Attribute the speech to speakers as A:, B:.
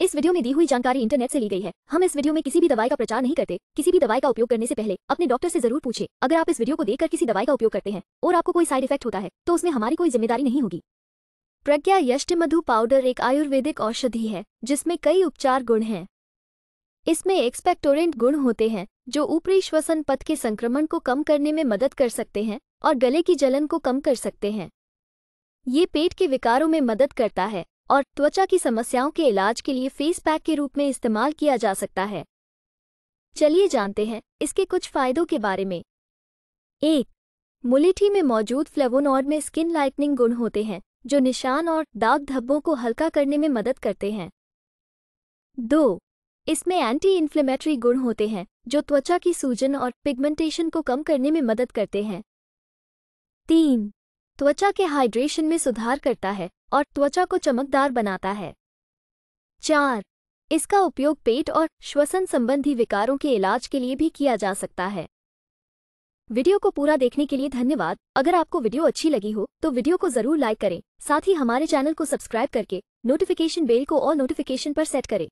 A: इस वीडियो में दी हुई जानकारी इंटरनेट से ली गई है हम इस वीडियो में किसी भी दवाई का प्रचार नहीं करते किसी भी दवाई का उपयोग करने से पहले अपने डॉक्टर से जरूर पूछे अगर आप इस वीडियो को देखकर किसी दवाई का उपयोग करते हैं और आपको कोई साइड इफेक्ट होता है तो उसमें हमारी कोई जिम्मेदारी नहीं होगी प्रज्ञा यष्ट मधु पाउडर एक आयुर्वेदिक औषधि है जिसमें कई उपचार गुण हैं इसमें एक्सपेक्टोरेंट गुण होते हैं जो ऊपरी श्वसन पथ के संक्रमण को कम करने में मदद कर सकते हैं और गले की जलन को कम कर सकते हैं ये पेट के विकारों में मदद करता है और त्वचा की समस्याओं के इलाज के लिए फेस पैक के रूप में इस्तेमाल किया जा सकता है चलिए जानते हैं इसके कुछ फायदों के बारे में एक मुलेठी में मौजूद फ्लेवोनॉड में स्किन लाइटनिंग गुण होते हैं जो निशान और दाग धब्बों को हल्का करने में मदद करते हैं दो इसमें एंटी इन्फ्लेमेटरी गुण होते हैं जो त्वचा की सूजन और पिगमेंटेशन को कम करने में मदद करते हैं तीन त्वचा के हाइड्रेशन में सुधार करता है और त्वचा को चमकदार बनाता है चार इसका उपयोग पेट और श्वसन संबंधी विकारों के इलाज के लिए भी किया जा सकता है वीडियो को पूरा देखने के लिए धन्यवाद अगर आपको वीडियो अच्छी लगी हो तो वीडियो को जरूर लाइक करें साथ ही हमारे चैनल को सब्सक्राइब करके नोटिफिकेशन बेल को और नोटिफिकेशन पर सेट करें